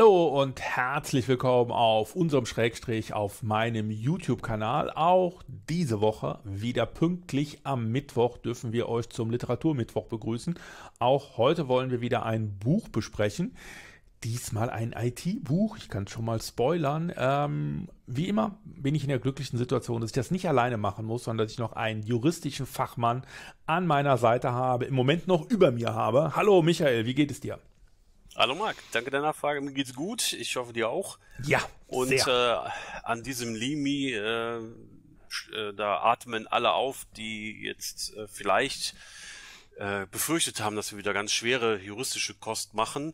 Hallo und herzlich willkommen auf unserem Schrägstrich auf meinem YouTube-Kanal. Auch diese Woche wieder pünktlich am Mittwoch dürfen wir euch zum Literaturmittwoch begrüßen. Auch heute wollen wir wieder ein Buch besprechen. Diesmal ein IT-Buch. Ich kann es schon mal spoilern. Ähm, wie immer bin ich in der glücklichen Situation, dass ich das nicht alleine machen muss, sondern dass ich noch einen juristischen Fachmann an meiner Seite habe, im Moment noch über mir habe. Hallo Michael, wie geht es dir? Hallo Marc, danke der Nachfrage. Mir geht's gut. Ich hoffe dir auch. Ja. Und sehr. Äh, an diesem Limi, äh, äh, da atmen alle auf, die jetzt äh, vielleicht äh, befürchtet haben, dass wir wieder ganz schwere juristische Kost machen.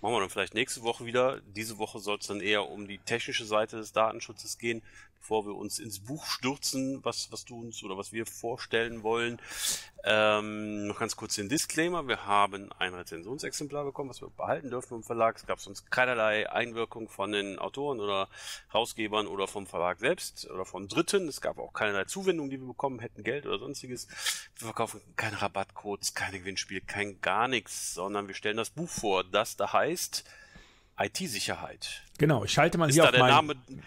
Machen wir dann vielleicht nächste Woche wieder. Diese Woche soll es dann eher um die technische Seite des Datenschutzes gehen bevor wir uns ins Buch stürzen, was, was du uns oder was wir vorstellen wollen, ähm, noch ganz kurz den Disclaimer. Wir haben ein Rezensionsexemplar bekommen, was wir behalten dürfen vom Verlag. Es gab sonst keinerlei Einwirkung von den Autoren oder Herausgebern oder vom Verlag selbst oder von Dritten. Es gab auch keinerlei Zuwendung, die wir bekommen hätten, Geld oder sonstiges. Wir verkaufen keine Rabattcodes, keine Gewinnspiele, kein gar nichts, sondern wir stellen das Buch vor, das da heißt IT-Sicherheit. Genau, ich schalte mal Ist hier da auf der meinen... Name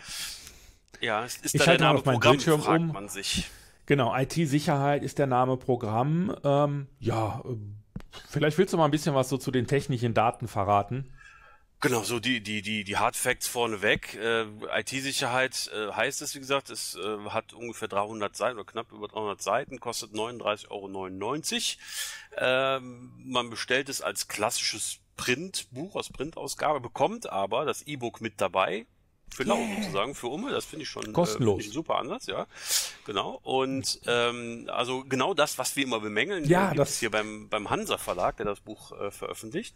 ja, ist, ist ich da schalte der Name auf meinen Programm, Bildschirm fragt um. man sich. Genau, IT-Sicherheit ist der Name Programm. Ähm, ja, äh, vielleicht willst du mal ein bisschen was so zu den technischen Daten verraten. Genau, so die, die, die, die Hard Facts vorneweg. Äh, IT-Sicherheit äh, heißt es, wie gesagt, es äh, hat ungefähr 300 Seiten oder knapp über 300 Seiten, kostet 39,99 Euro. Ähm, man bestellt es als klassisches Printbuch aus Printausgabe, bekommt aber das E-Book mit dabei, für Lau yeah. sozusagen, für Umme. Das finde ich schon äh, Kostenlos. Äh, ich super Ansatz, ja. Genau. Und ähm, also genau das, was wir immer bemängeln, ja, das ist hier beim, beim Hansa Verlag, der das Buch äh, veröffentlicht.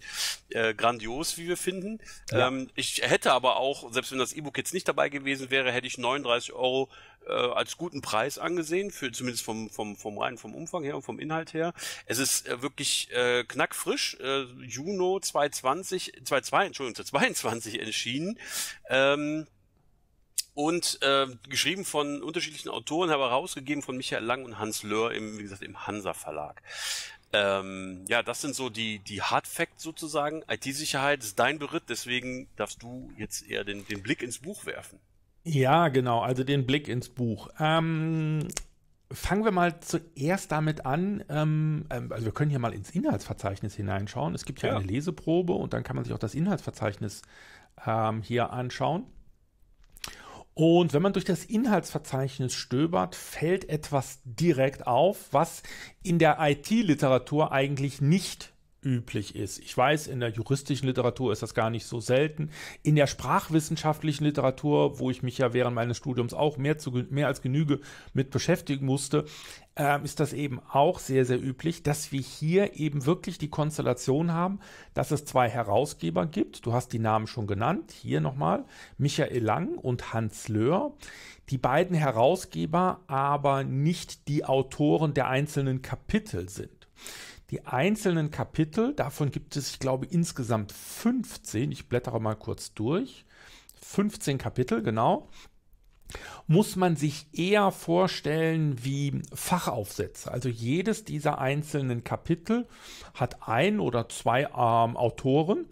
Äh, grandios, wie wir finden. Ja. Ähm, ich hätte aber auch, selbst wenn das E-Book jetzt nicht dabei gewesen wäre, hätte ich 39 Euro äh, als guten Preis angesehen, für zumindest vom, vom, vom rein vom Umfang her und vom Inhalt her. Es ist äh, wirklich äh, knackfrisch, äh, Juno 2020, 22, Entschuldigung, 22 entschieden. Ähm, und äh, geschrieben von unterschiedlichen Autoren, aber herausgegeben von Michael Lang und Hans Löhr im, wie gesagt, im Hansa Verlag. Ähm, ja, das sind so die, die Hard Facts sozusagen. IT-Sicherheit ist dein Beritt, deswegen darfst du jetzt eher den, den Blick ins Buch werfen. Ja, genau, also den Blick ins Buch. Ähm, fangen wir mal zuerst damit an, ähm, ähm, also wir können hier mal ins Inhaltsverzeichnis hineinschauen. Es gibt ja, ja. eine Leseprobe und dann kann man sich auch das Inhaltsverzeichnis ähm, hier anschauen. Und wenn man durch das Inhaltsverzeichnis stöbert, fällt etwas direkt auf, was in der IT-Literatur eigentlich nicht üblich ist. Ich weiß, in der juristischen Literatur ist das gar nicht so selten. In der sprachwissenschaftlichen Literatur, wo ich mich ja während meines Studiums auch mehr, zu, mehr als Genüge mit beschäftigen musste, äh, ist das eben auch sehr, sehr üblich, dass wir hier eben wirklich die Konstellation haben, dass es zwei Herausgeber gibt. Du hast die Namen schon genannt. Hier nochmal Michael Lang und Hans Löhr. Die beiden Herausgeber aber nicht die Autoren der einzelnen Kapitel sind die einzelnen Kapitel, davon gibt es, ich glaube, insgesamt 15, ich blättere mal kurz durch, 15 Kapitel, genau, muss man sich eher vorstellen wie Fachaufsätze. Also jedes dieser einzelnen Kapitel hat ein oder zwei ähm, Autoren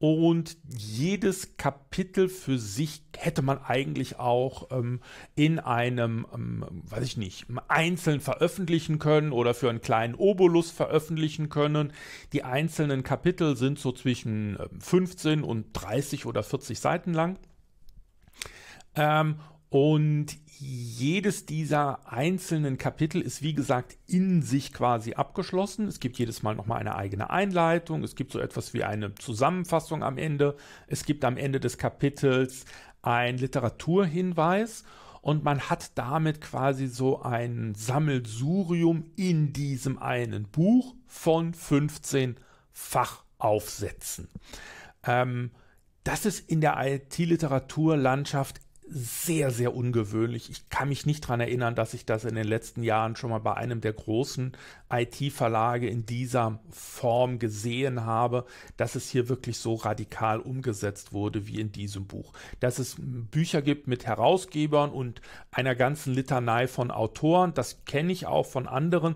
und jedes Kapitel für sich hätte man eigentlich auch ähm, in einem, ähm, weiß ich nicht, einzeln veröffentlichen können oder für einen kleinen Obolus veröffentlichen können. Die einzelnen Kapitel sind so zwischen 15 ähm, und 30 oder 40 Seiten lang. Ähm, und jedes dieser einzelnen Kapitel ist, wie gesagt, in sich quasi abgeschlossen. Es gibt jedes Mal nochmal eine eigene Einleitung. Es gibt so etwas wie eine Zusammenfassung am Ende. Es gibt am Ende des Kapitels ein Literaturhinweis. Und man hat damit quasi so ein Sammelsurium in diesem einen Buch von 15 Fachaufsätzen. Ähm, das ist in der IT-Literaturlandschaft sehr, sehr ungewöhnlich. Ich kann mich nicht daran erinnern, dass ich das in den letzten Jahren schon mal bei einem der großen IT-Verlage in dieser Form gesehen habe, dass es hier wirklich so radikal umgesetzt wurde wie in diesem Buch. Dass es Bücher gibt mit Herausgebern und einer ganzen Litanei von Autoren, das kenne ich auch von anderen.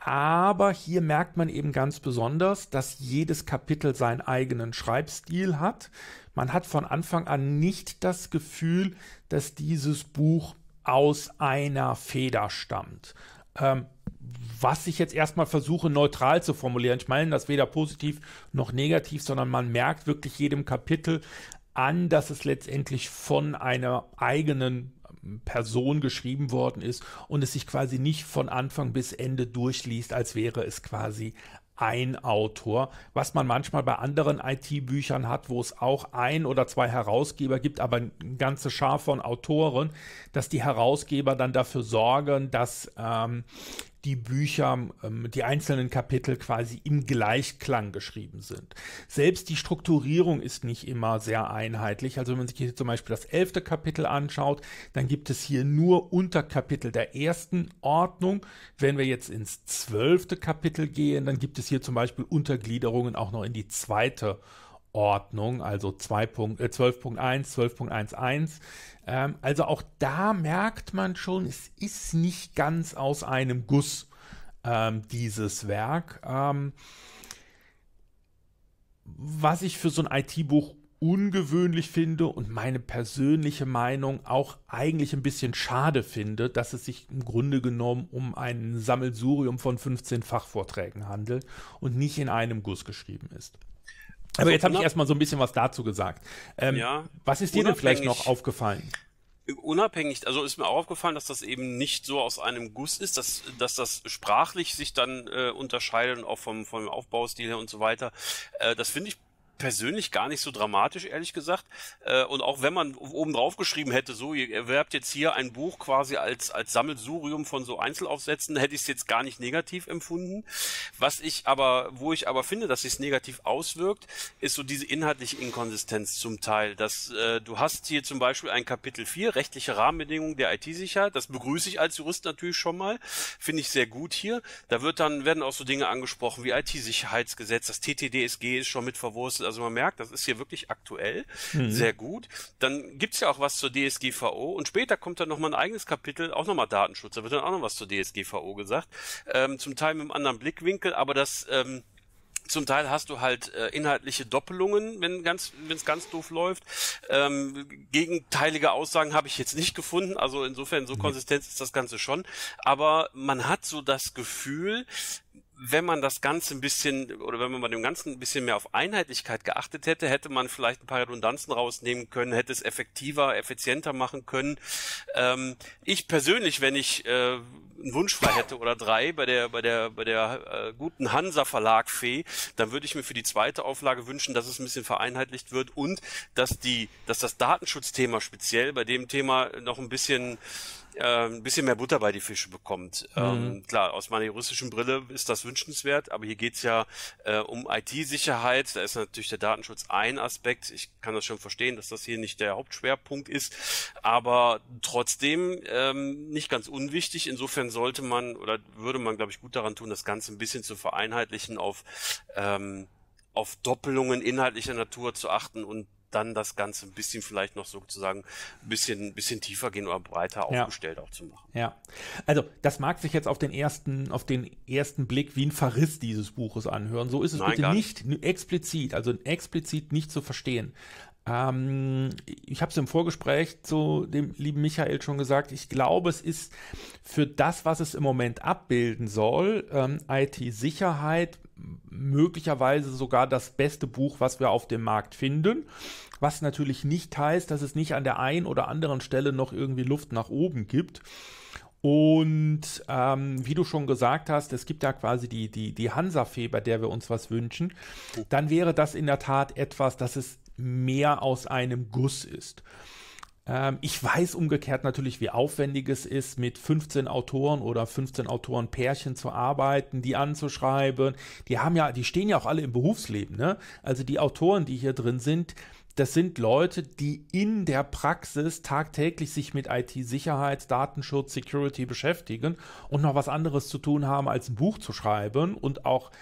Aber hier merkt man eben ganz besonders, dass jedes Kapitel seinen eigenen Schreibstil hat. Man hat von Anfang an nicht das Gefühl, dass dieses Buch aus einer Feder stammt. Ähm, was ich jetzt erstmal versuche neutral zu formulieren. Ich meine das weder positiv noch negativ, sondern man merkt wirklich jedem Kapitel an, dass es letztendlich von einer eigenen Person geschrieben worden ist und es sich quasi nicht von Anfang bis Ende durchliest, als wäre es quasi ein Autor, was man manchmal bei anderen IT-Büchern hat, wo es auch ein oder zwei Herausgeber gibt, aber eine ganze Schar von Autoren, dass die Herausgeber dann dafür sorgen, dass ähm, die Bücher, ähm, die einzelnen Kapitel quasi im Gleichklang geschrieben sind. Selbst die Strukturierung ist nicht immer sehr einheitlich. Also wenn man sich hier zum Beispiel das elfte Kapitel anschaut, dann gibt es hier nur Unterkapitel der ersten Ordnung. Wenn wir jetzt ins zwölfte Kapitel gehen, dann gibt es hier zum Beispiel Untergliederungen auch noch in die zweite Ordnung. Ordnung, also 12.1, 12.11. Äh, ähm, also auch da merkt man schon, es ist nicht ganz aus einem Guss ähm, dieses Werk. Ähm, was ich für so ein IT-Buch ungewöhnlich finde und meine persönliche Meinung auch eigentlich ein bisschen schade finde, dass es sich im Grunde genommen um ein Sammelsurium von 15 Fachvorträgen handelt und nicht in einem Guss geschrieben ist. Aber also, jetzt habe ich erstmal so ein bisschen was dazu gesagt. Ähm, ja, was ist dir denn vielleicht noch aufgefallen? unabhängig, also ist mir auch aufgefallen, dass das eben nicht so aus einem Guss ist, dass, dass das sprachlich sich dann äh, unterscheidet und auch vom, vom Aufbaustil her und so weiter. Äh, das finde ich persönlich gar nicht so dramatisch, ehrlich gesagt. Äh, und auch wenn man oben drauf geschrieben hätte, so, ihr erwerbt jetzt hier ein Buch quasi als, als Sammelsurium von so Einzelaufsätzen, hätte ich es jetzt gar nicht negativ empfunden. Was ich aber, wo ich aber finde, dass es negativ auswirkt, ist so diese inhaltliche Inkonsistenz zum Teil. Dass äh, du hast hier zum Beispiel ein Kapitel 4, rechtliche Rahmenbedingungen der IT-Sicherheit. Das begrüße ich als Jurist natürlich schon mal. Finde ich sehr gut hier. Da wird dann, werden auch so Dinge angesprochen wie IT-Sicherheitsgesetz, das TTDSG ist schon mit verwurzelt. Also man merkt, das ist hier wirklich aktuell, mhm. sehr gut. Dann gibt es ja auch was zur DSGVO und später kommt dann nochmal ein eigenes Kapitel, auch nochmal Datenschutz, da wird dann auch noch was zur DSGVO gesagt. Ähm, zum Teil mit einem anderen Blickwinkel, aber das... Ähm, zum Teil hast du halt äh, inhaltliche Doppelungen, wenn ganz wenn es ganz doof läuft. Ähm, gegenteilige Aussagen habe ich jetzt nicht gefunden, also insofern so mhm. konsistent ist das Ganze schon. Aber man hat so das Gefühl, wenn man das Ganze ein bisschen oder wenn man bei dem Ganzen ein bisschen mehr auf Einheitlichkeit geachtet hätte, hätte man vielleicht ein paar Redundanzen rausnehmen können, hätte es effektiver, effizienter machen können. Ähm, ich persönlich, wenn ich äh, einen Wunsch frei hätte oder drei bei der bei der bei der äh, guten Hansa Verlag Fee, dann würde ich mir für die zweite Auflage wünschen, dass es ein bisschen vereinheitlicht wird und dass die dass das Datenschutzthema speziell bei dem Thema noch ein bisschen ähm, ein bisschen mehr Butter bei die Fische bekommt. Ähm, mhm. Ähm, klar, aus meiner juristischen Brille ist das wünschenswert, aber hier geht's ja äh, um IT-Sicherheit. Da ist natürlich der Datenschutz ein Aspekt. Ich kann das schon verstehen, dass das hier nicht der Hauptschwerpunkt ist, aber trotzdem ähm, nicht ganz unwichtig. Insofern sollte man oder würde man, glaube ich, gut daran tun, das Ganze ein bisschen zu vereinheitlichen auf ähm, auf Doppelungen inhaltlicher Natur zu achten und dann das Ganze ein bisschen vielleicht noch sozusagen ein bisschen, ein bisschen tiefer gehen oder breiter ja. aufgestellt auch zu machen. Ja, also das mag sich jetzt auf den ersten, auf den ersten Blick wie ein Verriss dieses Buches anhören. So ist es Nein, bitte nicht, nicht explizit, also explizit nicht zu verstehen ähm, ich habe es im Vorgespräch zu dem lieben Michael schon gesagt. Ich glaube, es ist für das, was es im Moment abbilden soll, ähm, IT-Sicherheit möglicherweise sogar das beste Buch, was wir auf dem Markt finden. Was natürlich nicht heißt, dass es nicht an der einen oder anderen Stelle noch irgendwie Luft nach oben gibt. Und ähm, wie du schon gesagt hast, es gibt ja quasi die, die, die Hansa-Fee, bei der wir uns was wünschen. Dann wäre das in der Tat etwas, dass es mehr aus einem Guss ist. Ähm, ich weiß umgekehrt natürlich, wie aufwendig es ist, mit 15 Autoren oder 15 Autoren Pärchen zu arbeiten, die anzuschreiben. Die haben ja, die stehen ja auch alle im Berufsleben, ne? Also die Autoren, die hier drin sind, das sind Leute, die in der Praxis tagtäglich sich mit IT-Sicherheit, Datenschutz, Security beschäftigen und noch was anderes zu tun haben, als ein Buch zu schreiben und auch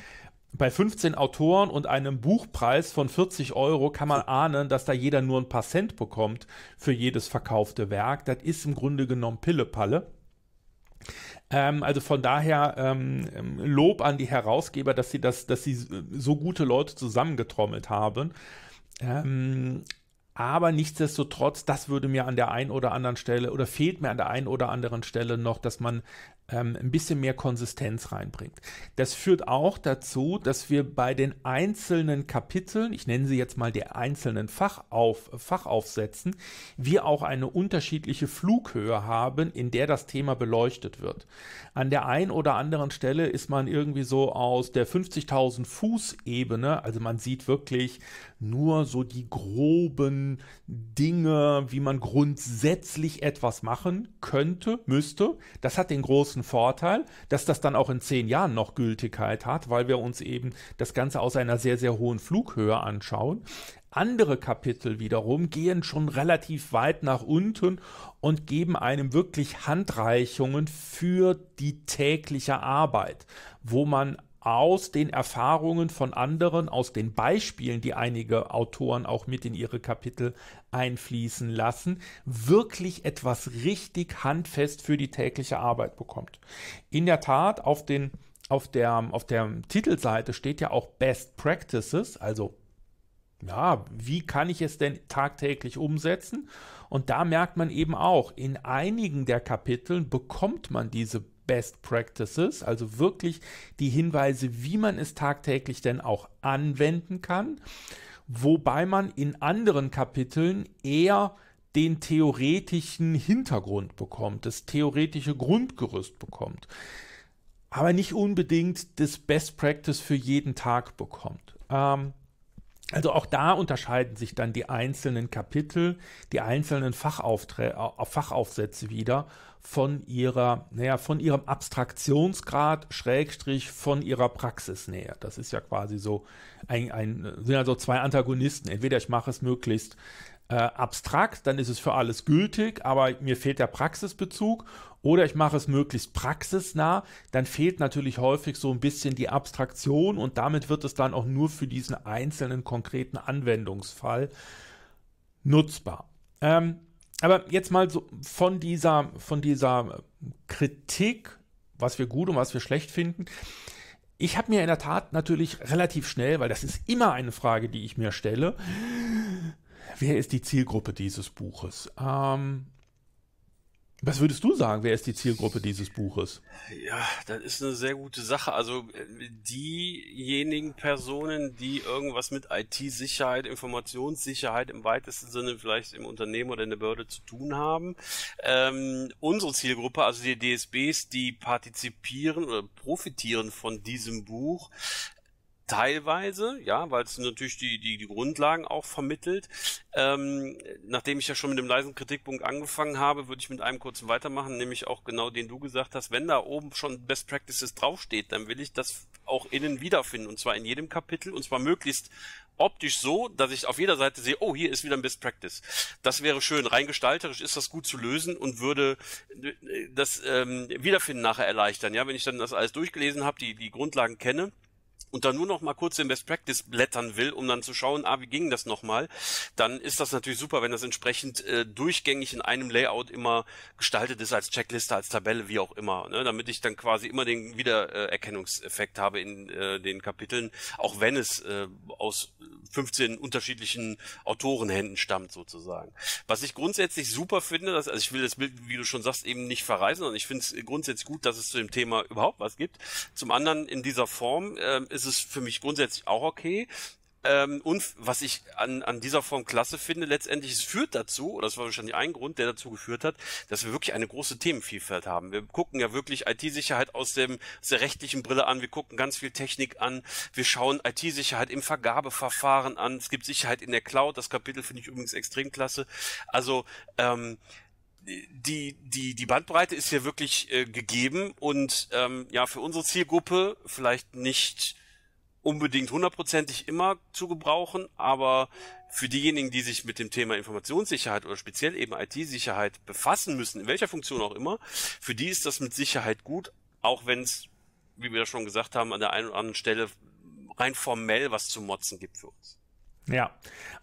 bei 15 Autoren und einem Buchpreis von 40 Euro kann man ahnen, dass da jeder nur ein paar Cent bekommt für jedes verkaufte Werk. Das ist im Grunde genommen Pillepalle. Ähm, also von daher ähm, ähm Lob an die Herausgeber, dass sie das, dass sie so gute Leute zusammengetrommelt haben. Ähm, aber nichtsdestotrotz, das würde mir an der einen oder anderen Stelle oder fehlt mir an der einen oder anderen Stelle noch, dass man ähm, ein bisschen mehr Konsistenz reinbringt. Das führt auch dazu, dass wir bei den einzelnen Kapiteln, ich nenne sie jetzt mal die einzelnen Fachauf, Fachaufsätzen, wir auch eine unterschiedliche Flughöhe haben, in der das Thema beleuchtet wird. An der einen oder anderen Stelle ist man irgendwie so aus der 50.000 Fuß Ebene, also man sieht wirklich nur so die groben Dinge, wie man grundsätzlich etwas machen könnte, müsste. Das hat den großen Vorteil, dass das dann auch in zehn Jahren noch Gültigkeit hat, weil wir uns eben das Ganze aus einer sehr, sehr hohen Flughöhe anschauen. Andere Kapitel wiederum gehen schon relativ weit nach unten und geben einem wirklich Handreichungen für die tägliche Arbeit, wo man aus den Erfahrungen von anderen, aus den Beispielen, die einige Autoren auch mit in ihre Kapitel einfließen lassen, wirklich etwas richtig handfest für die tägliche Arbeit bekommt. In der Tat, auf, den, auf, der, auf der Titelseite steht ja auch Best Practices, also ja, wie kann ich es denn tagtäglich umsetzen? Und da merkt man eben auch, in einigen der Kapiteln bekommt man diese Best Practices, also wirklich die Hinweise, wie man es tagtäglich denn auch anwenden kann, wobei man in anderen Kapiteln eher den theoretischen Hintergrund bekommt, das theoretische Grundgerüst bekommt, aber nicht unbedingt das Best Practice für jeden Tag bekommt. Ähm, also auch da unterscheiden sich dann die einzelnen Kapitel, die einzelnen Fachaufträ äh, Fachaufsätze wieder von ihrer, naja, von ihrem Abstraktionsgrad, Schrägstrich, von ihrer Praxisnähe. Das ist ja quasi so ein, ein sind ja so zwei Antagonisten. Entweder ich mache es möglichst äh, abstrakt, dann ist es für alles gültig, aber mir fehlt der Praxisbezug. Oder ich mache es möglichst praxisnah, dann fehlt natürlich häufig so ein bisschen die Abstraktion und damit wird es dann auch nur für diesen einzelnen konkreten Anwendungsfall nutzbar. Ähm, aber jetzt mal so von dieser, von dieser Kritik, was wir gut und was wir schlecht finden. Ich habe mir in der Tat natürlich relativ schnell, weil das ist immer eine Frage, die ich mir stelle, wer ist die Zielgruppe dieses Buches? Ähm, was würdest du sagen, wer ist die Zielgruppe dieses Buches? Ja, das ist eine sehr gute Sache. Also äh, diejenigen Personen, die irgendwas mit IT-Sicherheit, Informationssicherheit im weitesten Sinne vielleicht im Unternehmen oder in der Behörde zu tun haben. Ähm, unsere Zielgruppe, also die DSBs, die partizipieren oder profitieren von diesem Buch, Teilweise, ja, weil es natürlich die, die, die Grundlagen auch vermittelt. Ähm, nachdem ich ja schon mit dem leisen Kritikpunkt angefangen habe, würde ich mit einem kurzen weitermachen, nämlich auch genau den du gesagt hast. Wenn da oben schon Best Practices draufsteht, dann will ich das auch innen wiederfinden und zwar in jedem Kapitel und zwar möglichst optisch so, dass ich auf jeder Seite sehe, oh, hier ist wieder ein Best Practice. Das wäre schön. Rein gestalterisch ist das gut zu lösen und würde äh, das ähm, Wiederfinden nachher erleichtern. Ja, wenn ich dann das alles durchgelesen habe, die, die Grundlagen kenne, und dann nur noch mal kurz den Best Practice blättern will, um dann zu schauen, ah, wie ging das nochmal, dann ist das natürlich super, wenn das entsprechend äh, durchgängig in einem Layout immer gestaltet ist, als Checkliste, als Tabelle, wie auch immer, ne? damit ich dann quasi immer den Wiedererkennungseffekt habe in äh, den Kapiteln, auch wenn es äh, aus 15 unterschiedlichen Autorenhänden stammt sozusagen. Was ich grundsätzlich super finde, dass, also ich will das Bild, wie du schon sagst, eben nicht verreisen, und ich finde es grundsätzlich gut, dass es zu dem Thema überhaupt was gibt. Zum anderen in dieser Form äh, ist es für mich grundsätzlich auch okay. Ähm, und was ich an, an dieser Form klasse finde, letztendlich, es führt dazu, oder das war wahrscheinlich ein Grund, der dazu geführt hat, dass wir wirklich eine große Themenvielfalt haben. Wir gucken ja wirklich IT-Sicherheit aus, dem, aus der rechtlichen Brille an, wir gucken ganz viel Technik an, wir schauen IT-Sicherheit im Vergabeverfahren an, es gibt Sicherheit in der Cloud, das Kapitel finde ich übrigens extrem klasse. Also, ähm, die, die, die Bandbreite ist hier wirklich äh, gegeben und ähm, ja, für unsere Zielgruppe vielleicht nicht unbedingt hundertprozentig immer zu gebrauchen, aber für diejenigen, die sich mit dem Thema Informationssicherheit oder speziell eben IT-Sicherheit befassen müssen, in welcher Funktion auch immer, für die ist das mit Sicherheit gut, auch wenn es, wie wir schon gesagt haben, an der einen oder anderen Stelle rein formell was zu motzen gibt für uns. Ja,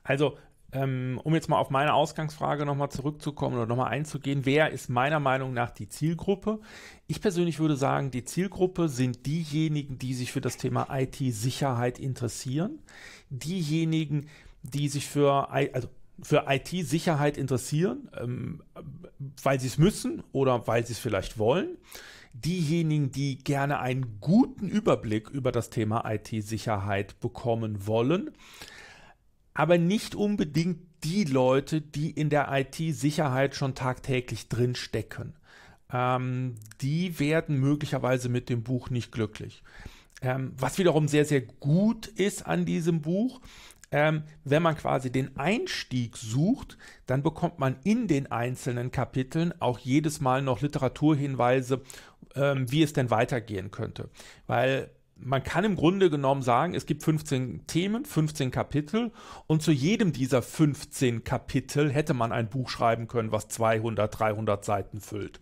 also ähm, um jetzt mal auf meine Ausgangsfrage nochmal zurückzukommen oder nochmal einzugehen, wer ist meiner Meinung nach die Zielgruppe? Ich persönlich würde sagen, die Zielgruppe sind diejenigen, die sich für das Thema IT-Sicherheit interessieren, diejenigen, die sich für, also für IT-Sicherheit interessieren, ähm, weil sie es müssen oder weil sie es vielleicht wollen. Diejenigen, die gerne einen guten Überblick über das Thema IT-Sicherheit bekommen wollen, aber nicht unbedingt die Leute, die in der IT-Sicherheit schon tagtäglich drinstecken. Ähm, die werden möglicherweise mit dem Buch nicht glücklich. Ähm, was wiederum sehr, sehr gut ist an diesem Buch, ähm, wenn man quasi den Einstieg sucht, dann bekommt man in den einzelnen Kapiteln auch jedes Mal noch Literaturhinweise, ähm, wie es denn weitergehen könnte. Weil man kann im Grunde genommen sagen, es gibt 15 Themen, 15 Kapitel und zu jedem dieser 15 Kapitel hätte man ein Buch schreiben können, was 200, 300 Seiten füllt.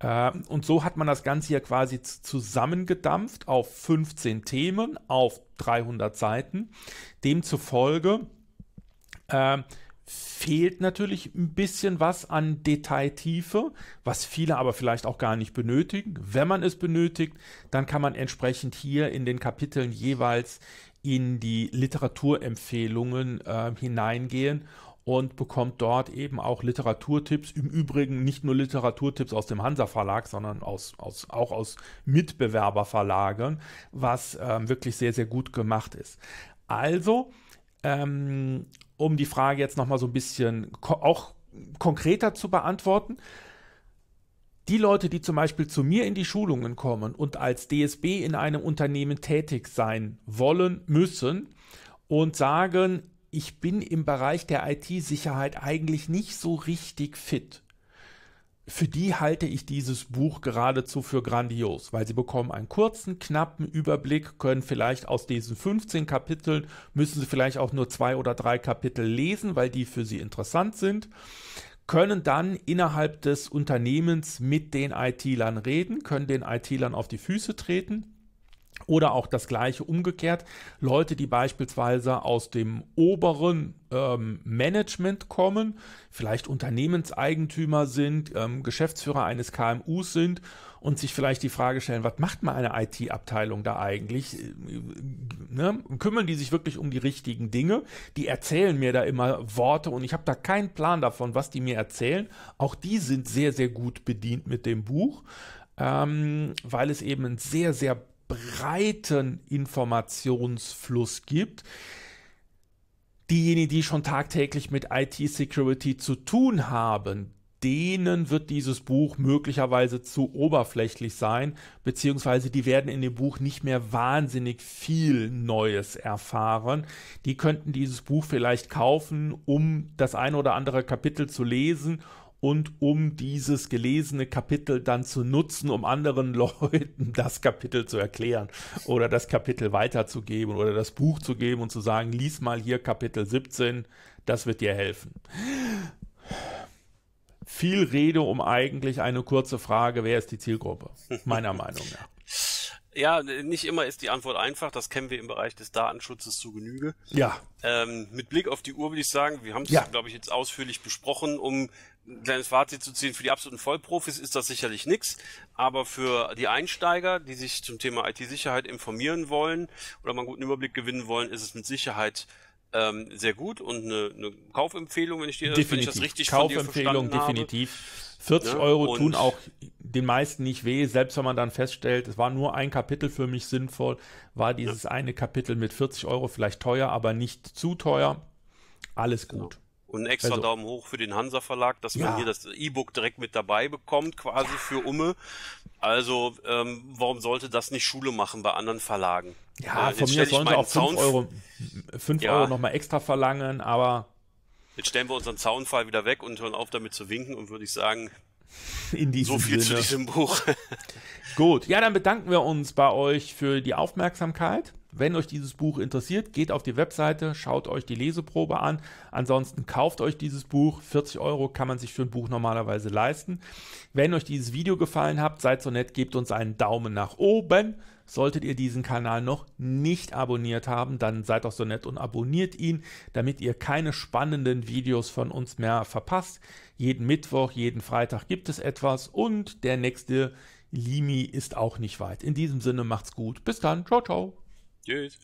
Ähm, und so hat man das Ganze hier quasi zusammengedampft auf 15 Themen, auf 300 Seiten. Demzufolge ähm, fehlt natürlich ein bisschen was an Detailtiefe, was viele aber vielleicht auch gar nicht benötigen. Wenn man es benötigt, dann kann man entsprechend hier in den Kapiteln jeweils in die Literaturempfehlungen äh, hineingehen und bekommt dort eben auch Literaturtipps. Im Übrigen nicht nur Literaturtipps aus dem Hansa Verlag, sondern aus, aus, auch aus Mitbewerberverlagen, was ähm, wirklich sehr, sehr gut gemacht ist. Also ähm, um die Frage jetzt nochmal so ein bisschen auch konkreter zu beantworten. Die Leute, die zum Beispiel zu mir in die Schulungen kommen und als DSB in einem Unternehmen tätig sein wollen, müssen und sagen, ich bin im Bereich der IT-Sicherheit eigentlich nicht so richtig fit für die halte ich dieses Buch geradezu für grandios, weil sie bekommen einen kurzen, knappen Überblick, können vielleicht aus diesen 15 Kapiteln, müssen sie vielleicht auch nur zwei oder drei Kapitel lesen, weil die für sie interessant sind, können dann innerhalb des Unternehmens mit den IT-Lern reden, können den IT-Lern auf die Füße treten oder auch das gleiche umgekehrt. Leute, die beispielsweise aus dem oberen ähm, Management kommen, vielleicht Unternehmenseigentümer sind, ähm, Geschäftsführer eines KMUs sind und sich vielleicht die Frage stellen, was macht mal eine IT-Abteilung da eigentlich? Äh, äh, ne? Kümmern die sich wirklich um die richtigen Dinge? Die erzählen mir da immer Worte und ich habe da keinen Plan davon, was die mir erzählen. Auch die sind sehr, sehr gut bedient mit dem Buch. Ähm, weil es eben ein sehr, sehr breiten Informationsfluss gibt. Diejenigen, die schon tagtäglich mit IT-Security zu tun haben, denen wird dieses Buch möglicherweise zu oberflächlich sein, beziehungsweise die werden in dem Buch nicht mehr wahnsinnig viel Neues erfahren. Die könnten dieses Buch vielleicht kaufen, um das ein oder andere Kapitel zu lesen und um dieses gelesene Kapitel dann zu nutzen, um anderen Leuten das Kapitel zu erklären oder das Kapitel weiterzugeben oder das Buch zu geben und zu sagen, lies mal hier Kapitel 17, das wird dir helfen. Viel Rede um eigentlich eine kurze Frage, wer ist die Zielgruppe? Meiner Meinung nach. Ja, nicht immer ist die Antwort einfach. Das kennen wir im Bereich des Datenschutzes zu Genüge. Ja. Ähm, mit Blick auf die Uhr würde ich sagen, wir haben es, ja. glaube ich, jetzt ausführlich besprochen, um ein kleines Fazit zu ziehen. Für die absoluten Vollprofis ist das sicherlich nichts, aber für die Einsteiger, die sich zum Thema IT-Sicherheit informieren wollen oder mal einen guten Überblick gewinnen wollen, ist es mit Sicherheit ähm, sehr gut und eine, eine Kaufempfehlung, wenn ich, dir, definitiv. wenn ich das richtig Kaufempfehlung, von dir verstanden definitiv. habe. Kaufempfehlung, definitiv. 40 ne? Euro tun auch den meisten nicht weh, selbst wenn man dann feststellt, es war nur ein Kapitel für mich sinnvoll, war dieses ja. eine Kapitel mit 40 Euro vielleicht teuer, aber nicht zu teuer. Alles genau. gut. Und extra also, Daumen hoch für den Hansa Verlag, dass ja. man hier das E-Book direkt mit dabei bekommt, quasi für Umme. Also, ähm, warum sollte das nicht Schule machen bei anderen Verlagen? Ja, äh, von mir sollen sie auch 5 Euro, 5 ja. Euro nochmal extra verlangen, aber Jetzt stellen wir unseren Zaunfall wieder weg und hören auf damit zu winken und würde ich sagen, in diesem so viel Sinne. zu diesem Buch. Gut, ja, dann bedanken wir uns bei euch für die Aufmerksamkeit. Wenn euch dieses Buch interessiert, geht auf die Webseite, schaut euch die Leseprobe an. Ansonsten kauft euch dieses Buch. 40 Euro kann man sich für ein Buch normalerweise leisten. Wenn euch dieses Video gefallen hat, seid so nett, gebt uns einen Daumen nach oben. Solltet ihr diesen Kanal noch nicht abonniert haben, dann seid doch so nett und abonniert ihn, damit ihr keine spannenden Videos von uns mehr verpasst. Jeden Mittwoch, jeden Freitag gibt es etwas und der nächste Limi ist auch nicht weit. In diesem Sinne macht's gut. Bis dann. Ciao, ciao. Tschüss.